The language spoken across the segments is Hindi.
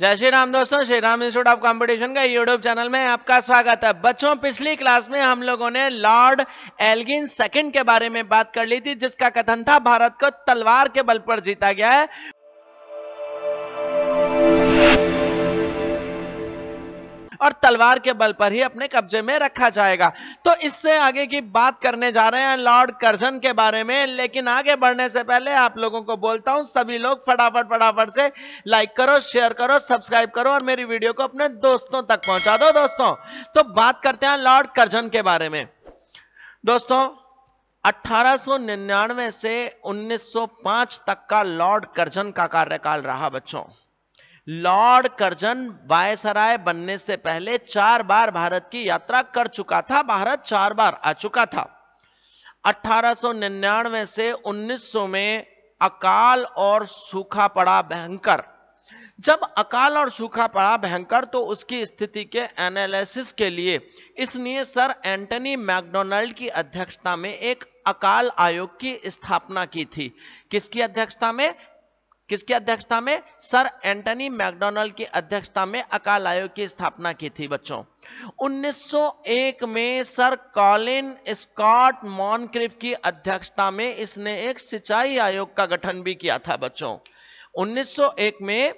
जय श्री राम दोस्तों Shri Ram institute of competition का यूट्यूब चैनल में आपका स्वागत है बच्चों पिछली क्लास में हम लोगों ने लॉर्ड एल्गिन सेकंड के बारे में बात कर ली थी जिसका कथन था भारत को तलवार के बल पर जीता गया है और तलवार के बल पर ही अपने कब्जे में रखा जाएगा तो इससे आगे की बात करने जा रहे हैं लॉर्ड कर्जन के बारे में लेकिन आगे बढ़ने से पहले आप लोगों को बोलता हूं सभी लोग फटाफट फटाफट से लाइक करो शेयर करो सब्सक्राइब करो और मेरी वीडियो को अपने दोस्तों तक पहुंचा दो दोस्तों तो बात करते हैं लॉर्ड कर्जन के बारे में दोस्तों 1899 से 1905 तक का लॉर्ड कर्जन का कार्यकाल रहा बच्चों लॉर्ड कर्जन वायसराय बनने से पहले चार बार भारत की यात्रा कर चुका था भारत चार बार आ चुका था 1899 से 1900 में अकाल और सूखा पड़ा भयंकर जब अकाल और सूखा पड़ा भयंकर तो उसकी स्थिति के एनालिसिस के लिए इसलिए सर एंटनी मैकडोनाल्ड की अध्यक्षता में एक अकाल आयोग की स्थापना की थी किसकी अध्यक्षता में किसकी अध्यक्षता में सर एंटनी मैकडोनल्ड की अध्यक्षता में अकाल आयोग की स्थापना की थी बच्चों 1901 में सर कॉलिन स्कॉट मॉनक्रिफ की अध्यक्षता में इसने एक सिंचाई आयोग का गठन भी किया था बच्चों 1901 में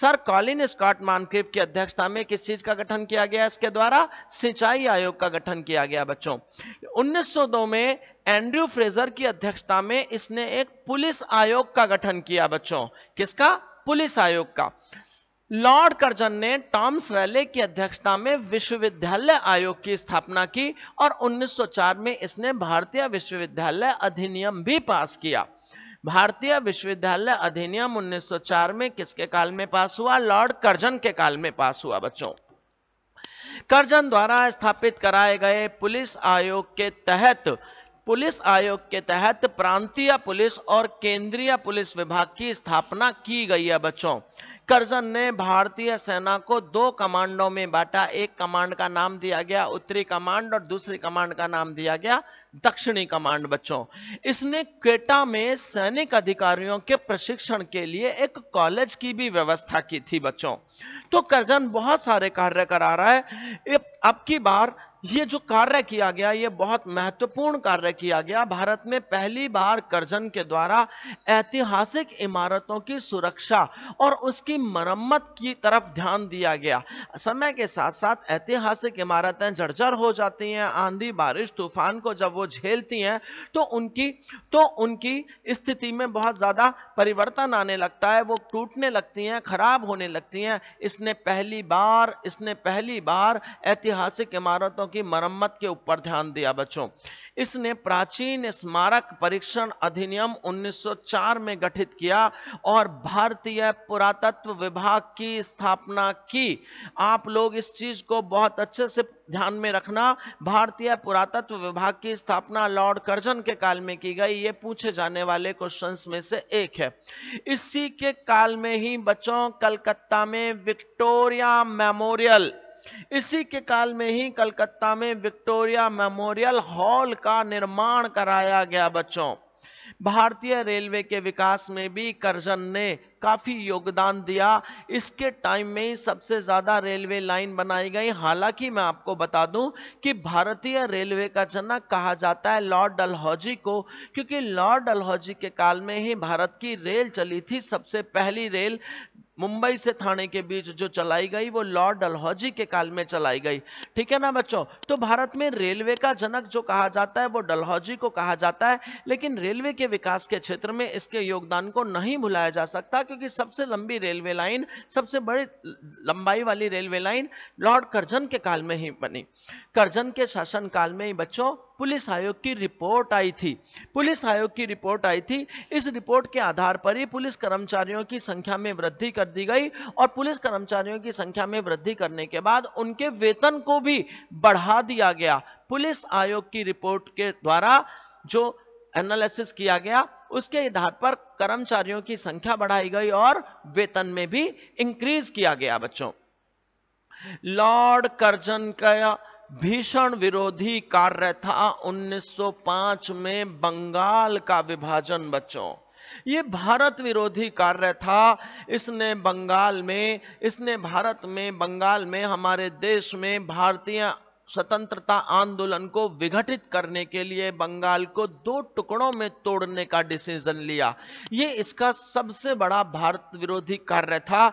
सर कॉलिन स्कॉट मानक्रीव की अध्यक्षता में किस चीज का गठन किया गया इसके द्वारा सिंचाई आयोग का गठन किया गया बच्चों 1902 में एंड्रयू फ्रेजर की अध्यक्षता में इसने एक पुलिस आयोग का गठन किया बच्चों किसका पुलिस आयोग का लॉर्ड कर्जन ने टॉम्स रैले की अध्यक्षता में विश्वविद्यालय आयोग की स्थापना की और 1904 में इसने भारतीय विश्वविद्यालय अधिनियम भी पास किया भारतीय विश्वविद्यालय अधिनियम 1904 में किसके काल में पास हुआ लॉर्ड कर्जन के काल में पास हुआ बच्चों कर्जन द्वारा स्थापित कराए गए पुलिस आयोग के तहत पुलिस आयोग के तहत प्रांतीय पुलिस और केंद्रीय पुलिस विभाग की स्थापना की गई है बच्चों करजन ने भारतीय सेना को दो कमांडों में बांटा एक कमांड का नाम दिया गया उत्तरी कमांड और दूसरी कमांड का नाम दिया गया दक्षिणी कमांड बच्चों इसने क्वेटा में सैनिक अधिकारियों के प्रशिक्षण के लिए एक कॉलेज की भी व्यवस्था की थी बच्चों तो करजन बहुत सारे कार्य करा रहा है अब की बार ये जो कार्य किया गया ये बहुत महत्वपूर्ण कार्य किया गया भारत में पहली बार करजन के द्वारा ऐतिहासिक इमारतों की सुरक्षा और उसकी मरम्मत की तरफ ध्यान दिया गया समय के साथ साथ ऐतिहासिक इमारतें जर्जर हो जाती हैं आंधी बारिश तूफान को जब वो झेलती हैं तो उनकी तो उनकी स्थिति में बहुत ज़्यादा परिवर्तन आने लगता है वो टूटने लगती हैं खराब होने लगती हैं इसने पहली बार इसने पहली बार ऐतिहासिक इमारतों की मरम्मत के ऊपर ध्यान दिया बच्चों इसने प्राचीन स्मारक परीक्षण अधिनियम 1904 में गठित किया और भारतीय पुरातत्व विभाग की स्थापना की आप लोग इस चीज को बहुत अच्छे से ध्यान में रखना भारतीय पुरातत्व विभाग की स्थापना लॉर्ड कर्जन के काल में की गई ये पूछे जाने वाले क्वेश्चंस में से एक है इसी के काल में ही बच्चों कलकत्ता में विक्टोरिया मेमोरियल इसी के काल में ही कलकत्ता में विक्टोरिया मेमोरियल हॉल का निर्माण कराया गया बच्चों भारतीय रेलवे के विकास में भी करजन ने काफी योगदान दिया इसके टाइम में ही सबसे ज्यादा रेलवे लाइन बनाई गई हालांकि मैं आपको बता दूं कि भारतीय रेलवे का जनक कहा जाता है लॉर्ड डलहौजी को क्योंकि लॉर्ड डलहौजी के काल में ही भारत की रेल चली थी सबसे पहली रेल मुंबई से थाने के बीच जो चलाई गई वो लॉर्ड डलहौजी के काल में चलाई गई ठीक है ना बच्चों तो भारत में रेलवे का जनक जो कहा जाता है वो डलहौजी को कहा जाता है लेकिन रेलवे के विकास के क्षेत्र में इसके योगदान को नहीं भुलाया जा सकता क्योंकि सबसे लंबी रेलवे लाइन सबसे बड़ी लंबाई वाली रेलवे लाइन लॉर्ड करजन के काल में ही बनी करजन के शासन काल में ही बच्चों पुलिस आयोग की रिपोर्ट आई थी पुलिस आयोग की रिपोर्ट आई थी इस रिपोर्ट के आधार पर ही पुलिस कर्मचारियों की संख्या में वृद्धि कर दी गई और पुलिस कर्मचारियों की संख्या में वृद्धि करने के बाद उनके वेतन को भी बढ़ा दिया गया पुलिस आयोग की रिपोर्ट के द्वारा जो एनालिसिस किया गया उसके आधार पर कर्मचारियों की संख्या बढ़ाई गई और वेतन में भी इंक्रीज किया गया बच्चों लॉर्ड कर्जन का भीषण विरोधी कार्य था 1905 में बंगाल का विभाजन बच्चों ये भारत विरोधी कार्य था इसने बंगाल में इसने भारत में बंगाल में हमारे देश में भारतीय स्वतंत्रता आंदोलन को विघटित करने के लिए बंगाल को दो टुकड़ों में तोड़ने का डिसीजन लिया ये इसका सबसे बड़ा भारत विरोधी कार्य था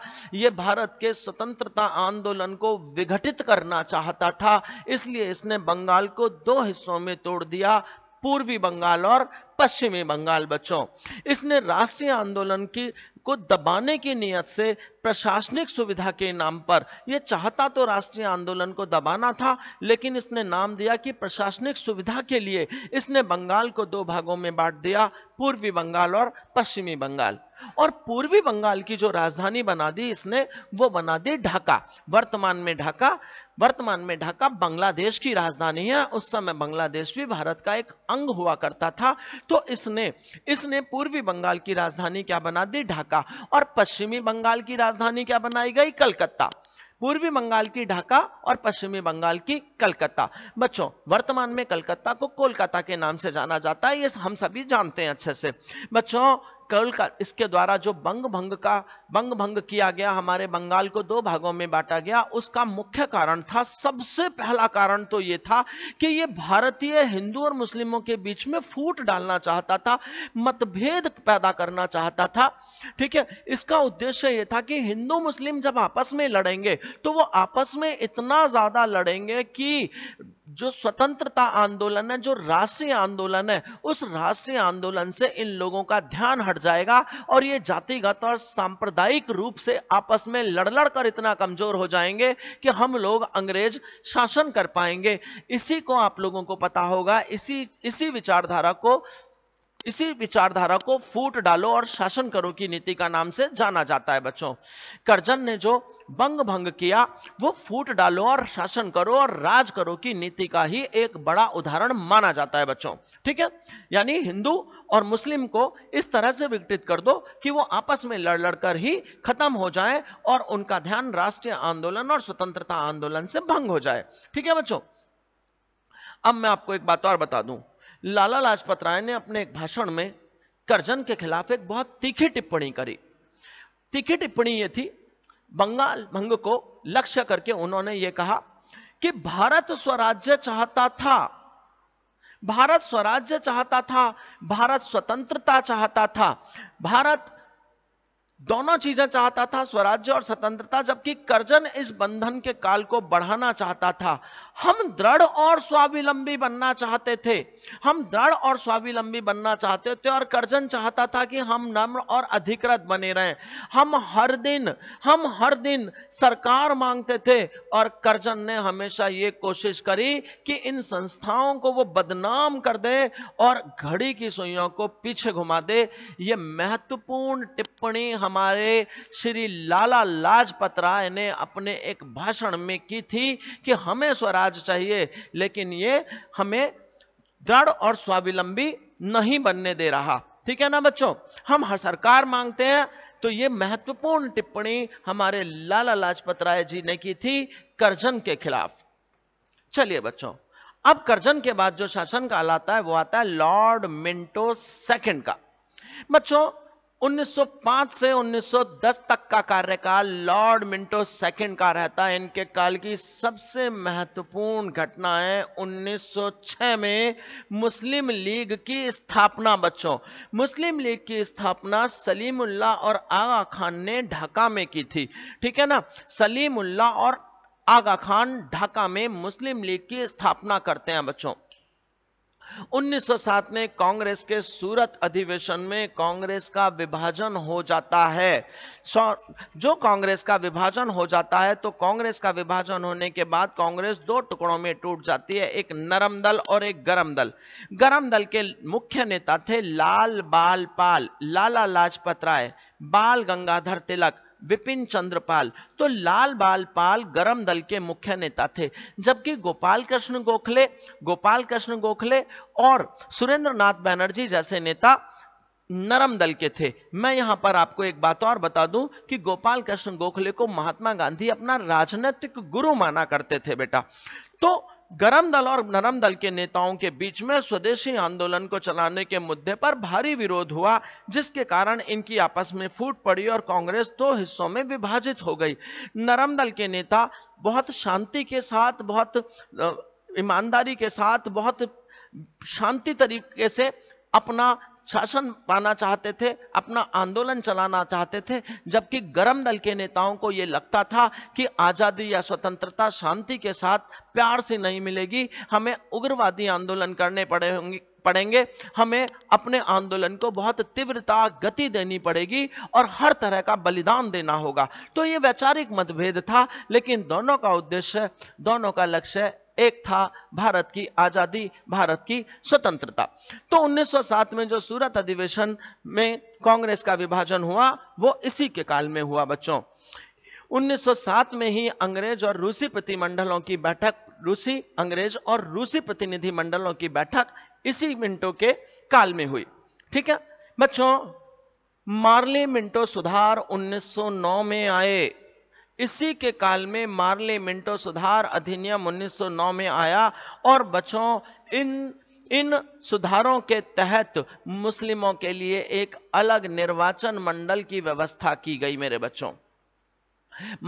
ये भारत के स्वतंत्रता आंदोलन को विघटित करना चाहता था इसलिए इसने बंगाल को दो हिस्सों में तोड़ दिया पूर्वी बंगाल और पश्चिमी बंगाल बच्चों इसने राष्ट्रीय आंदोलन की को दबाने की नीयत से प्रशासनिक सुविधा के नाम पर यह चाहता तो राष्ट्रीय आंदोलन को दबाना था लेकिन इसने नाम दिया कि प्रशासनिक सुविधा के लिए इसने बंगाल को दो भागों में बांट दिया पूर्वी बंगाल और पश्चिमी बंगाल और पूर्वी बंगाल की जो राजधानी बना दी इसने वो बना दी ढाका वर्तमान में ढाका वर्तमान में ढाका बांग्लादेश की राजधानी है उस समय बांग्लादेश भी भारत का एक अंग हुआ करता था तो इसने इसने पूर्वी बंगाल की राजधानी क्या बना दी ढाका और पश्चिमी बंगाल की राजधानी क्या बनाई गई कलकत्ता पूर्वी बंगाल की ढाका और पश्चिमी बंगाल की कलकत्ता बच्चों वर्तमान में कलकत्ता को कोलकाता के नाम से जाना जाता है ये हम सभी जानते हैं अच्छे से बच्चों कल का इसके द्वारा जो बंग भंग का बंग भंग किया गया हमारे बंगाल को दो भागों में बांटा गया उसका मुख्य कारण था सबसे पहला कारण तो ये था कि ये भारतीय हिंदू और मुस्लिमों के बीच में फूट डालना चाहता था मतभेद पैदा करना चाहता था ठीक है इसका उद्देश्य ये था कि हिंदू मुस्लिम जब आपस में लड़ेंगे तो वो आपस में इतना ज्यादा लड़ेंगे कि जो स्वतंत्रता आंदोलन है जो राष्ट्रीय आंदोलन है उस राष्ट्रीय आंदोलन से इन लोगों का ध्यान हट जाएगा और ये जातिगत और सांप्रदायिक रूप से आपस में लड़ लड़ कर इतना कमजोर हो जाएंगे कि हम लोग अंग्रेज शासन कर पाएंगे इसी को आप लोगों को पता होगा इसी इसी विचारधारा को इसी विचारधारा को फूट डालो और शासन करो की नीति का नाम से जाना जाता है बच्चों करजन ने जो बंग भंग किया वो फूट डालो और शासन करो और राज करो की नीति का ही एक बड़ा उदाहरण माना जाता है बच्चों ठीक है यानी हिंदू और मुस्लिम को इस तरह से विघटित कर दो कि वो आपस में लड़ लड़कर ही खत्म हो जाए और उनका ध्यान राष्ट्रीय आंदोलन और स्वतंत्रता आंदोलन से भंग हो जाए ठीक है बच्चों अब मैं आपको एक बात और बता दूं लाला लाजपत राय ने अपने एक भाषण में करजन के खिलाफ एक बहुत तीखी टिप्पणी करी तीखी टिप्पणी ये थी बंगाल भंग को लक्ष्य करके उन्होंने ये कहा कि भारत स्वराज्य चाहता था भारत स्वराज्य चाहता था भारत स्वतंत्रता चाहता था भारत दोनों चीजें चाहता था स्वराज्य और स्वतंत्रता जबकि करजन इस बंधन के काल को बढ़ाना चाहता था हम दृढ़ और स्वावलंबी बनना चाहते थे हम दृढ़ और स्वावलंबी बनना चाहते थे और कर्जन चाहता था कि हम नम्र और अधिकृत बने रहें हम हर दिन हम हर दिन सरकार मांगते थे और कर्जन ने हमेशा ये कोशिश करी कि इन संस्थाओं को वो बदनाम कर दे और घड़ी की सुइयों को पीछे घुमा दे ये महत्वपूर्ण टिप्पणी हमारे श्री लाला लाजपत राय ने अपने एक भाषण में की थी कि हमें स्वराज राज चाहिए लेकिन ये हमें दृढ़ और स्वावलंबी नहीं बनने दे रहा ठीक है ना बच्चों हम हर सरकार मांगते हैं तो ये महत्वपूर्ण टिप्पणी हमारे लाला लाजपत राय जी ने की थी करजन के खिलाफ चलिए बच्चों अब करजन के बाद जो शासन काल आता है वो आता है लॉर्ड मिंटो सेकंड का बच्चों 1905 से 1910 तक का कार्यकाल लॉर्ड मिंटो सेकंड का रहता है इनके काल की सबसे महत्वपूर्ण घटना है 1906 में मुस्लिम लीग की स्थापना बच्चों मुस्लिम लीग की स्थापना सलीमुल्लाह और आगा खान ने ढाका में की थी ठीक है ना सलीमुल्लाह और आगा खान ढाका में मुस्लिम लीग की स्थापना करते हैं बच्चों 1907 में कांग्रेस के सूरत अधिवेशन में कांग्रेस का विभाजन हो जाता है जो कांग्रेस का विभाजन हो जाता है तो कांग्रेस का विभाजन होने के बाद कांग्रेस दो टुकड़ों में टूट जाती है एक नरम दल और एक गरम दल गरम दल के मुख्य नेता थे लाल बाल पाल लाला लाजपत राय बाल गंगाधर तिलक विपिन चंद्रपाल तो लाल बाल पाल गरम दल के मुख्य नेता थे जबकि गोपाल कृष्ण गोखले गोपाल कृष्ण गोखले और सुरेंद्र नाथ बैनर्जी जैसे नेता नरम दल के थे मैं यहां पर आपको एक बात और बता दूं कि गोपाल कृष्ण गोखले को महात्मा गांधी अपना राजनीतिक गुरु माना करते थे बेटा तो गरम दल और नरम दल के नेताओं के बीच में स्वदेशी आंदोलन को चलाने के मुद्दे पर भारी विरोध हुआ जिसके कारण इनकी आपस में फूट पड़ी और कांग्रेस दो हिस्सों में विभाजित हो गई नरम दल के नेता बहुत शांति के साथ बहुत ईमानदारी के साथ बहुत शांति तरीके से अपना शासन पाना चाहते थे अपना आंदोलन चलाना चाहते थे जबकि गर्म दल के नेताओं को यह लगता था कि आज़ादी या स्वतंत्रता शांति के साथ प्यार से नहीं मिलेगी हमें उग्रवादी आंदोलन करने पड़े होंगे पड़ेंगे हमें अपने आंदोलन को बहुत तीव्रता गति देनी पड़ेगी और हर तरह का बलिदान देना होगा तो ये वैचारिक मतभेद था लेकिन दोनों का उद्देश्य दोनों का लक्ष्य एक था भारत की आजादी भारत की स्वतंत्रता तो 1907 में जो सूरत अधिवेशन में कांग्रेस का विभाजन हुआ वो इसी के काल में हुआ बच्चों 1907 में ही अंग्रेज और रूसी प्रतिमंडलों की बैठक रूसी अंग्रेज और रूसी प्रतिनिधि मंडलों की बैठक इसी मिंटो के काल में हुई ठीक है बच्चों मार्ले मिंटो सुधार 1909 में आए इसी के काल में मार्ले मिंटो सुधार अधिनियम 1909 में आया और बच्चों इन इन सुधारों के तहत मुस्लिमों के लिए एक अलग निर्वाचन मंडल की व्यवस्था की गई मेरे बच्चों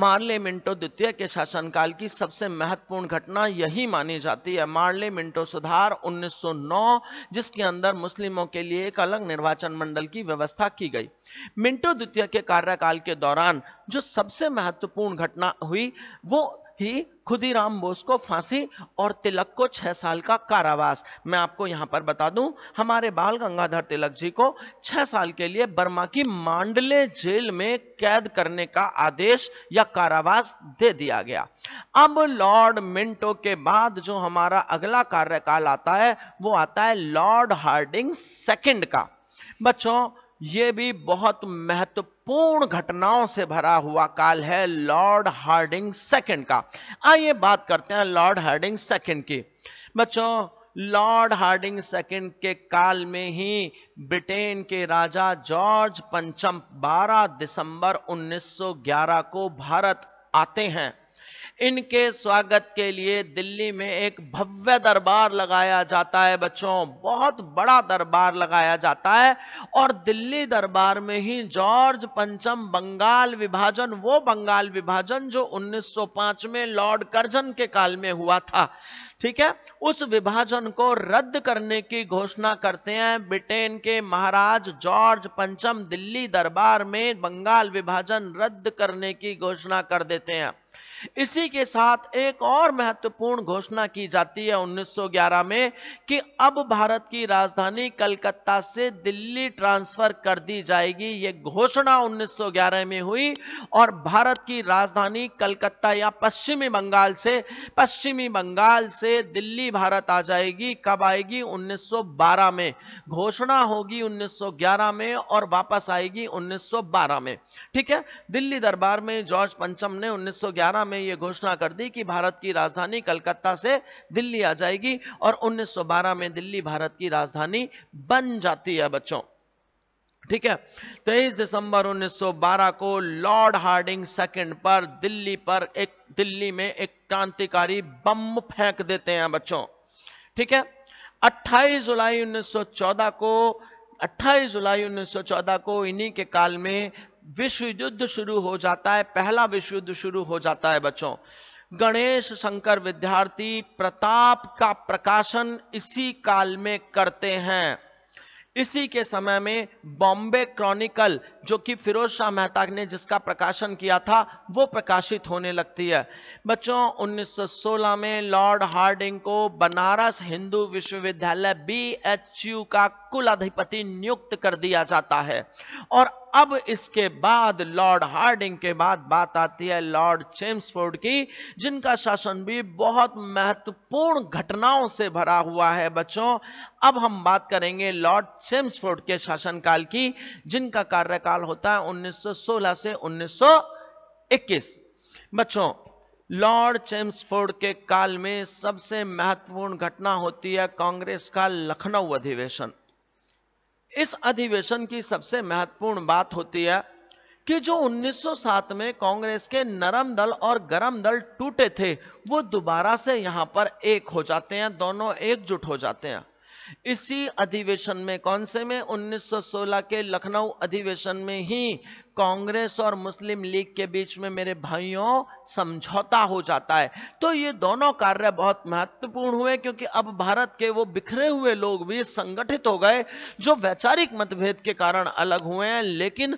मार्ले मिंटो द्वितीय के शासनकाल की सबसे महत्वपूर्ण घटना यही मानी जाती है मार्ले मिंटो सुधार 1909 जिसके अंदर मुस्लिमों के लिए एक अलग निर्वाचन मंडल की व्यवस्था की गई मिंटो द्वितीय के कार्यकाल के दौरान जो सबसे महत्वपूर्ण घटना हुई वो ही खुदीराम बोस को फांसी और तिलक को छह साल का कारावास मैं आपको यहां पर बता दूं हमारे बाल गंगाधर तिलक जी को छह साल के लिए बर्मा की मांडले जेल में कैद करने का आदेश या कारावास दे दिया गया अब लॉर्ड मिंटो के बाद जो हमारा अगला कार्यकाल आता है वो आता है लॉर्ड हार्डिंग सेकेंड का बच्चों ये भी बहुत महत्वपूर्ण पूर्ण घटनाओं से भरा हुआ काल है लॉर्ड हार्डिंग सेकंड का आइए बात करते हैं लॉर्ड हार्डिंग सेकंड की बच्चों लॉर्ड हार्डिंग सेकंड के काल में ही ब्रिटेन के राजा जॉर्ज पंचम 12 दिसंबर 1911 को भारत आते हैं इनके स्वागत के लिए दिल्ली में एक भव्य दरबार लगाया जाता है बच्चों बहुत बड़ा दरबार लगाया जाता है और दिल्ली दरबार में ही जॉर्ज पंचम बंगाल विभाजन वो बंगाल विभाजन जो 1905 में लॉर्ड कर्जन के काल में हुआ था ठीक है उस विभाजन को रद्द करने की घोषणा करते हैं ब्रिटेन के महाराज जॉर्ज पंचम दिल्ली दरबार में बंगाल विभाजन रद्द करने की घोषणा कर देते हैं इसी के साथ एक और महत्वपूर्ण घोषणा की जाती है 1911 में कि अब भारत की राजधानी कलकत्ता से दिल्ली ट्रांसफर कर दी जाएगी ये घोषणा 1911 में हुई और भारत की राजधानी कलकत्ता या पश्चिमी बंगाल से पश्चिमी बंगाल से दिल्ली भारत आ जाएगी कब आएगी 1912 में घोषणा होगी 1911 में और वापस आएगी 1912 में ठीक है दिल्ली दरबार में जॉर्ज पंचम ने 1911 में में ये घोषणा कर दी कि भारत की राजधानी कलकत्ता से दिल्ली आ जाएगी और 1912 में दिल्ली भारत की राजधानी बन जाती है बच्चों ठीक है 23 दिसंबर 1912 को लॉर्ड हार्डिंग सेकंड पर दिल्ली पर एक दिल्ली में एक क्रांतिकारी बम फेंक देते हैं बच्चों ठीक है 28 जुलाई 1914 को 28 जुलाई 1914 को इन्हीं के काल में विश्व युद्ध शुरू हो जाता है पहला विश्व युद्ध शुरू हो जाता है बच्चों गणेश शंकर विद्यार्थी प्रताप का प्रकाशन इसी काल में करते हैं इसी के समय में बॉम्बे क्रॉनिकल जो कि फिरोज शाह मेहता ने जिसका प्रकाशन किया था वो प्रकाशित होने लगती है बच्चों 1916 में लॉर्ड हार्डिंग को बनारस हिंदू विश्वविद्यालय बीएचयू का कुल अधिपति नियुक्त कर दिया जाता है और अब इसके बाद लॉर्ड हार्डिंग के बाद बात आती है लॉर्ड चेम्सफोर्ड की जिनका शासन भी बहुत महत्वपूर्ण घटनाओं से भरा हुआ है बच्चों अब हम बात करेंगे लॉर्ड चेम्सफोर्ड के शासनकाल की जिनका कार्यकाल साल होता है 1916 से 1921 बच्चों लॉर्ड चेम्सफोर्ड के काल में सबसे महत्वपूर्ण घटना होती है कांग्रेस का लखनऊ अधिवेशन इस अधिवेशन की सबसे महत्वपूर्ण बात होती है कि जो 1907 में कांग्रेस के नरम दल और गरम दल टूटे थे वो दोबारा से यहां पर एक हो जाते हैं दोनों एकजुट हो जाते हैं इसी अधिवेशन में कौन से में 1916 के लखनऊ अधिवेशन में ही कांग्रेस और मुस्लिम लीग के बीच में मेरे भाइयों समझौता हो जाता है तो ये दोनों कार्य बहुत महत्वपूर्ण हुए क्योंकि अब भारत के वो बिखरे हुए लोग भी संगठित हो गए जो वैचारिक मतभेद के कारण अलग हुए हैं लेकिन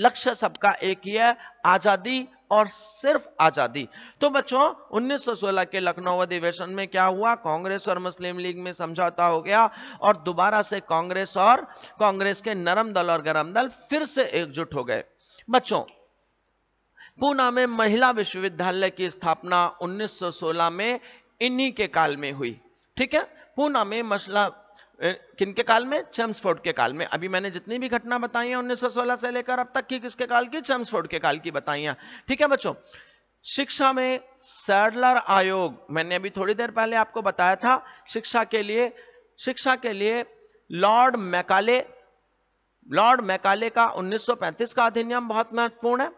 लक्ष्य सबका एक ही है आजादी और सिर्फ आजादी तो बच्चों 1916 के लखनऊ अधिवेशन में क्या हुआ कांग्रेस और मुस्लिम लीग में समझौता हो गया और दोबारा से कांग्रेस और कांग्रेस के नरम दल और गरम दल फिर से एकजुट हो गए बच्चों पूना में महिला विश्वविद्यालय की स्थापना 1916 में इन्हीं के काल में हुई ठीक है पूना में मसला किनके काल में चम्सफोर्ड के काल में अभी मैंने जितनी भी घटना बताई है 1916 से लेकर अब तक की किसके काल की चम्सफोर्ड के काल की बताई ठीक है बच्चों शिक्षा में सैडलर आयोग मैंने अभी थोड़ी देर पहले आपको बताया था शिक्षा के लिए शिक्षा के लिए लॉर्ड मैकाले लॉर्ड मैकाले का 1935 का अधिनियम बहुत महत्वपूर्ण है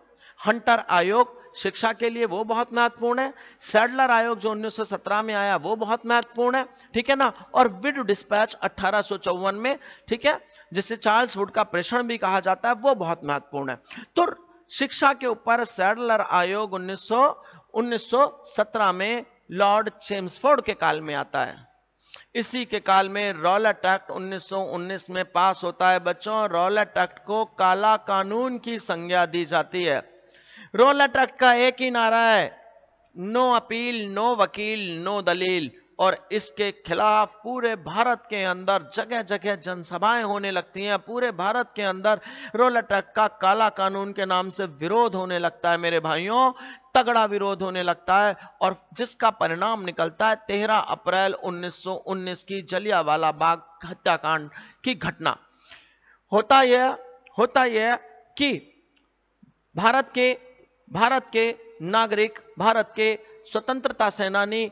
हंटर आयोग शिक्षा के लिए वो बहुत महत्वपूर्ण है सैडलर आयोग जो 1917 में आया वो बहुत महत्वपूर्ण है ठीक है ना और विड डिस्पैच अठारह में ठीक है जिसे चार्ल्स वुड का प्रेषण भी कहा जाता है वो बहुत महत्वपूर्ण है तो शिक्षा के ऊपर सैडलर आयोग उन्नीस सौ में लॉर्ड चेम्सफोर्ड के काल में आता है इसी के काल में रॉलेट एक्ट 1919 में पास होता है बच्चों रॉलेट एक्ट को काला कानून की संज्ञा दी जाती है रोला ट्रक का एक ही नारा है नो अपील नो वकील नो दलील और इसके खिलाफ पूरे भारत के अंदर जगह जगह जनसभाएं होने लगती हैं पूरे भारत के अंदर रोला ट्रक का काला कानून के नाम से विरोध होने लगता है मेरे भाइयों तगड़ा विरोध होने लगता है और जिसका परिणाम निकलता है तेरह अप्रैल 1919 की जलियावाला बाग हत्याकांड की घटना होता यह होता यह कि भारत के भारत के नागरिक भारत के स्वतंत्रता सेनानी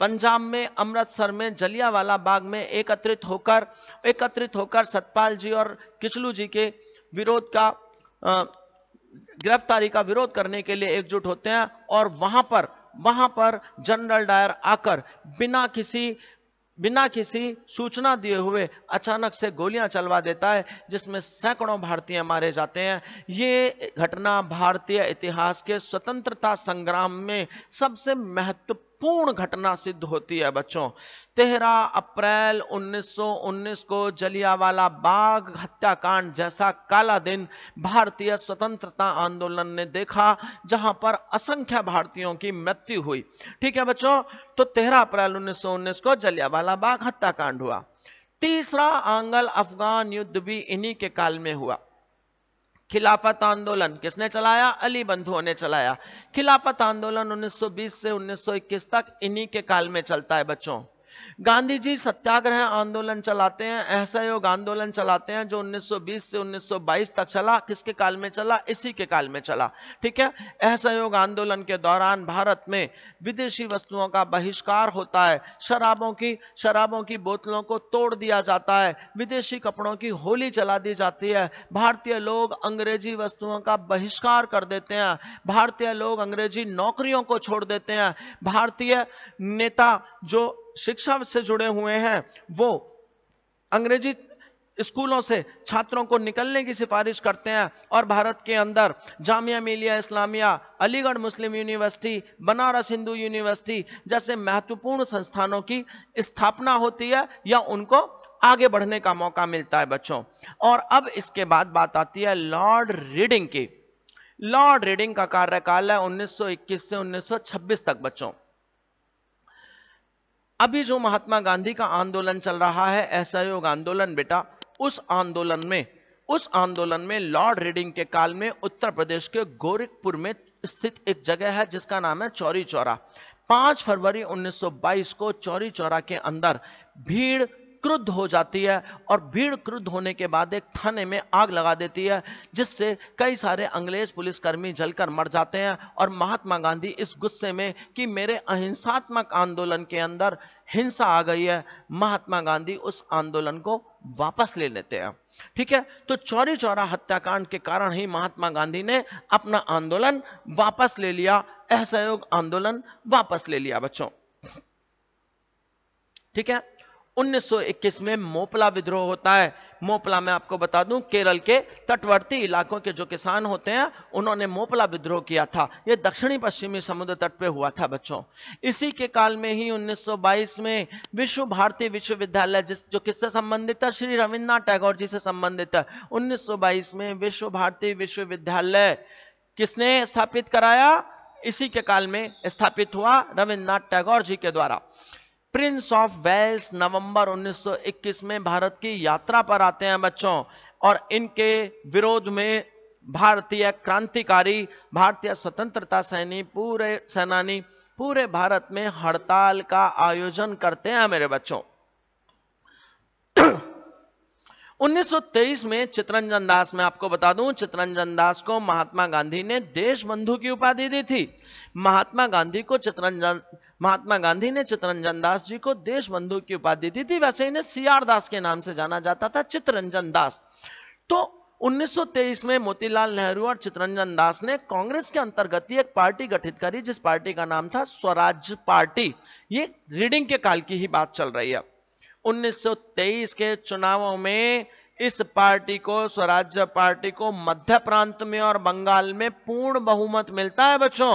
पंजाब में अमृतसर में जलियावाला बाग में एकत्रित होकर एकत्रित होकर सतपाल जी और किचलू जी के विरोध का गिरफ्तारी का विरोध करने के लिए एकजुट होते हैं और वहां पर वहां पर जनरल डायर आकर बिना किसी बिना किसी सूचना दिए हुए अचानक से गोलियां चलवा देता है जिसमें सैकड़ों भारतीय मारे जाते हैं ये घटना भारतीय इतिहास के स्वतंत्रता संग्राम में सबसे महत्वपूर्ण पूर्ण घटना सिद्ध होती है बच्चों तेरह अप्रैल 1919 को जलियावाला बाग हत्याकांड जैसा काला दिन भारतीय स्वतंत्रता आंदोलन ने देखा जहां पर असंख्य भारतीयों की मृत्यु हुई ठीक है बच्चों तो तेरह अप्रैल 1919 को जलियावाला बाग हत्याकांड हुआ तीसरा आंगल अफगान युद्ध भी इन्हीं के काल में हुआ खिलाफत आंदोलन किसने चलाया अली बंधुओं ने चलाया खिलाफत आंदोलन 1920 से 1921 तक इन्हीं के काल में चलता है बच्चों गांधी जी सत्याग्रह आंदोलन चलाते हैं असहयोग आंदोलन चलाते हैं जो 1920 से 1922 तक चला किसके काल में चला इसी के काल में चला ठीक है असहयोग आंदोलन के दौरान भारत में विदेशी वस्तुओं का बहिष्कार होता है शराबों की शराबों की बोतलों को तोड़ दिया जाता है विदेशी कपड़ों की होली चला दी जाती है भारतीय लोग अंग्रेजी वस्तुओं का बहिष्कार कर देते हैं भारतीय लोग अंग्रेजी नौकरियों को छोड़ देते हैं भारतीय नेता जो शिक्षा से जुड़े हुए हैं वो अंग्रेजी स्कूलों से छात्रों को निकलने की सिफारिश करते हैं और भारत के अंदर Jamia Millia Islamia Aligarh Muslim university Banaras Hindu university जैसे महत्वपूर्ण संस्थानों की स्थापना होती है या उनको आगे बढ़ने का मौका मिलता है बच्चों और अब इसके बाद बात आती है लॉर्ड रीडिंग की लॉर्ड रीडिंग का कार्यकाल है 1921 से 1926 तक बच्चों अभी जो महात्मा गांधी का आंदोलन चल रहा है असहयोग आंदोलन बेटा उस आंदोलन में उस आंदोलन में लॉर्ड रीडिंग के काल में उत्तर प्रदेश के गोरखपुर में स्थित एक जगह है जिसका नाम है चौरी चौरा 5 फरवरी 1922 को चौरी चौरा के अंदर भीड़ क्रुद्ध हो जाती है और भीड़ क्रुद्ध होने के बाद एक थाने में आग लगा देती है जिससे कई सारे अंग्रेज पुलिसकर्मी जलकर मर जाते हैं और महात्मा गांधी इस गुस्से में कि मेरे अहिंसात्मक आंदोलन के अंदर हिंसा आ गई है महात्मा गांधी उस आंदोलन को वापस ले लेते हैं ठीक है तो चौरी चौरा हत्याकांड के कारण ही महात्मा गांधी ने अपना आंदोलन वापस ले लिया असहयोग आंदोलन वापस ले लिया बच्चों ठीक है 1921 में मोपला विद्रोह होता है मोपला में आपको बता दूं केरल के तटवर्ती इलाकों के जो किसान होते हैं उन्होंने मोपला विद्रोह किया था यह दक्षिणी पश्चिमी समुद्र तट पे हुआ था बच्चों इसी के काल में ही 1922 में विश्व भारती विश्वविद्यालय जिस जो किससे संबंधित है श्री रविन्द्रनाथ टैगोर जी से संबंधित है उन्नीस में विश्व भारती विश्वविद्यालय किसने स्थापित कराया इसी के काल में स्थापित हुआ रविन्द्रनाथ टैगोर जी के द्वारा प्रिंस ऑफ वेल्स नवंबर 1921 में भारत की यात्रा पर आते हैं बच्चों और इनके विरोध में भारतीय क्रांतिकारी भारतीय स्वतंत्रता सैनी पूरे सेनानी पूरे भारत में हड़ताल का आयोजन करते हैं मेरे बच्चों 1923 में चितरंजन दास में आपको बता दूं चितरंजन दास को महात्मा गांधी ने देश बंधु की उपाधि दी थी महात्मा गांधी को चितरंजन महात्मा गांधी ने चितरंजन दास जी को देश बंधु की उपाधि दी थी वैसे इन्हें सी आर दास के नाम से जाना जाता था चितरंजन दास तो 1923 में मोतीलाल नेहरू और चितरंजन दास ने कांग्रेस के अंतर्गत एक पार्टी गठित करी जिस पार्टी का नाम था स्वराज पार्टी ये रीडिंग के काल की ही बात चल रही है 1923 के चुनावों में इस पार्टी को स्वराज्य पार्टी को मध्य प्रांत में और बंगाल में पूर्ण बहुमत मिलता है बच्चों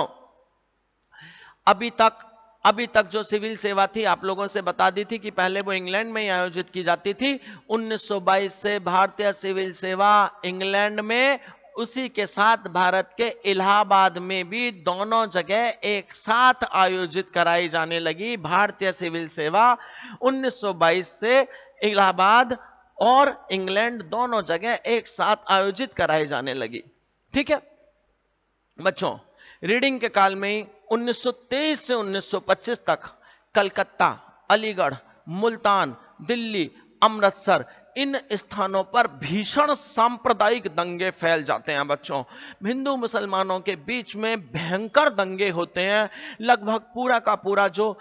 अभी तक अभी तक जो सिविल सेवा थी आप लोगों से बता दी थी कि पहले वो इंग्लैंड में ही आयोजित की जाती थी 1922 से भारतीय सिविल सेवा इंग्लैंड में उसी के साथ भारत के इलाहाबाद में भी दोनों जगह एक साथ आयोजित कराई जाने लगी भारतीय सिविल सेवा 1922 से इलाहाबाद और इंग्लैंड दोनों जगह एक साथ आयोजित कराई जाने लगी ठीक है बच्चों रीडिंग के काल में ही 1923 से 1925 तक कलकत्ता अलीगढ़ मुल्तान दिल्ली अमृतसर इन स्थानों पर भीषण सांप्रदायिक दंगे फैल जाते हैं बच्चों हिंदू मुसलमानों के बीच में भयंकर दंगे होते हैं लगभग पूरा का पूरा जो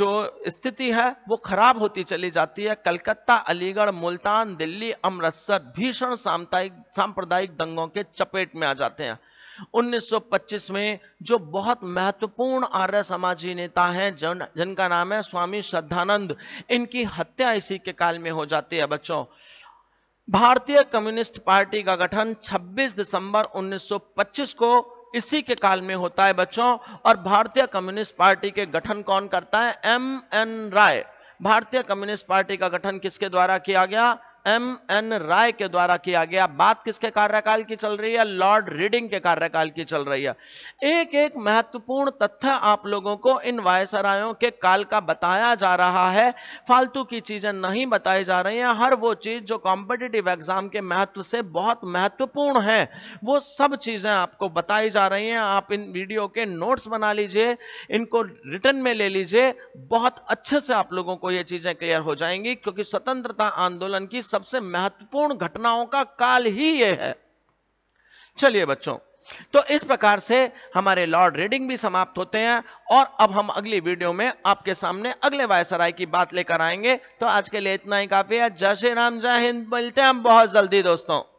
जो स्थिति है वो खराब होती चली जाती है कलकत्ता अलीगढ़ मुल्तान दिल्ली अमृतसर भीषण सामुदायिक सांप्रदायिक दंगों के चपेट में आ जाते हैं 1925 में जो बहुत महत्वपूर्ण आर्य समाजी नेता हैं जन जिनका नाम है स्वामी श्रद्धानंद इनकी हत्या इसी के काल में हो जाती है बच्चों भारतीय कम्युनिस्ट पार्टी का गठन 26 दिसंबर 1925 को इसी के काल में होता है बच्चों और भारतीय कम्युनिस्ट पार्टी के गठन कौन करता है एम एन राय भारतीय कम्युनिस्ट पार्टी का गठन किसके द्वारा किया गया एम एन राय के द्वारा किया गया बात किसके कार्यकाल की चल रही है लॉर्ड रीडिंग के कार्यकाल की चल रही है एक एक महत्वपूर्ण तथ्य आप लोगों को इन वायसरायों के काल का बताया जा रहा है फालतू की चीजें नहीं बताई जा रही हैं हर वो चीज जो कॉम्पिटेटिव एग्जाम के महत्व से बहुत महत्वपूर्ण है वो सब चीजें आपको बताई जा रही हैं आप इन वीडियो के नोट्स बना लीजिए इनको रिटर्न में ले लीजिए बहुत अच्छे से आप लोगों को ये चीजें क्लियर हो जाएंगी क्योंकि स्वतंत्रता आंदोलन की सबसे महत्वपूर्ण घटनाओं का काल ही यह है चलिए बच्चों तो इस प्रकार से हमारे लॉर्ड रीडिंग भी समाप्त होते हैं और अब हम अगली वीडियो में आपके सामने अगले वायसराय की बात लेकर आएंगे तो आज के लिए इतना ही काफी है जय श्री राम जय हिंद मिलते हैं हम बहुत जल्दी दोस्तों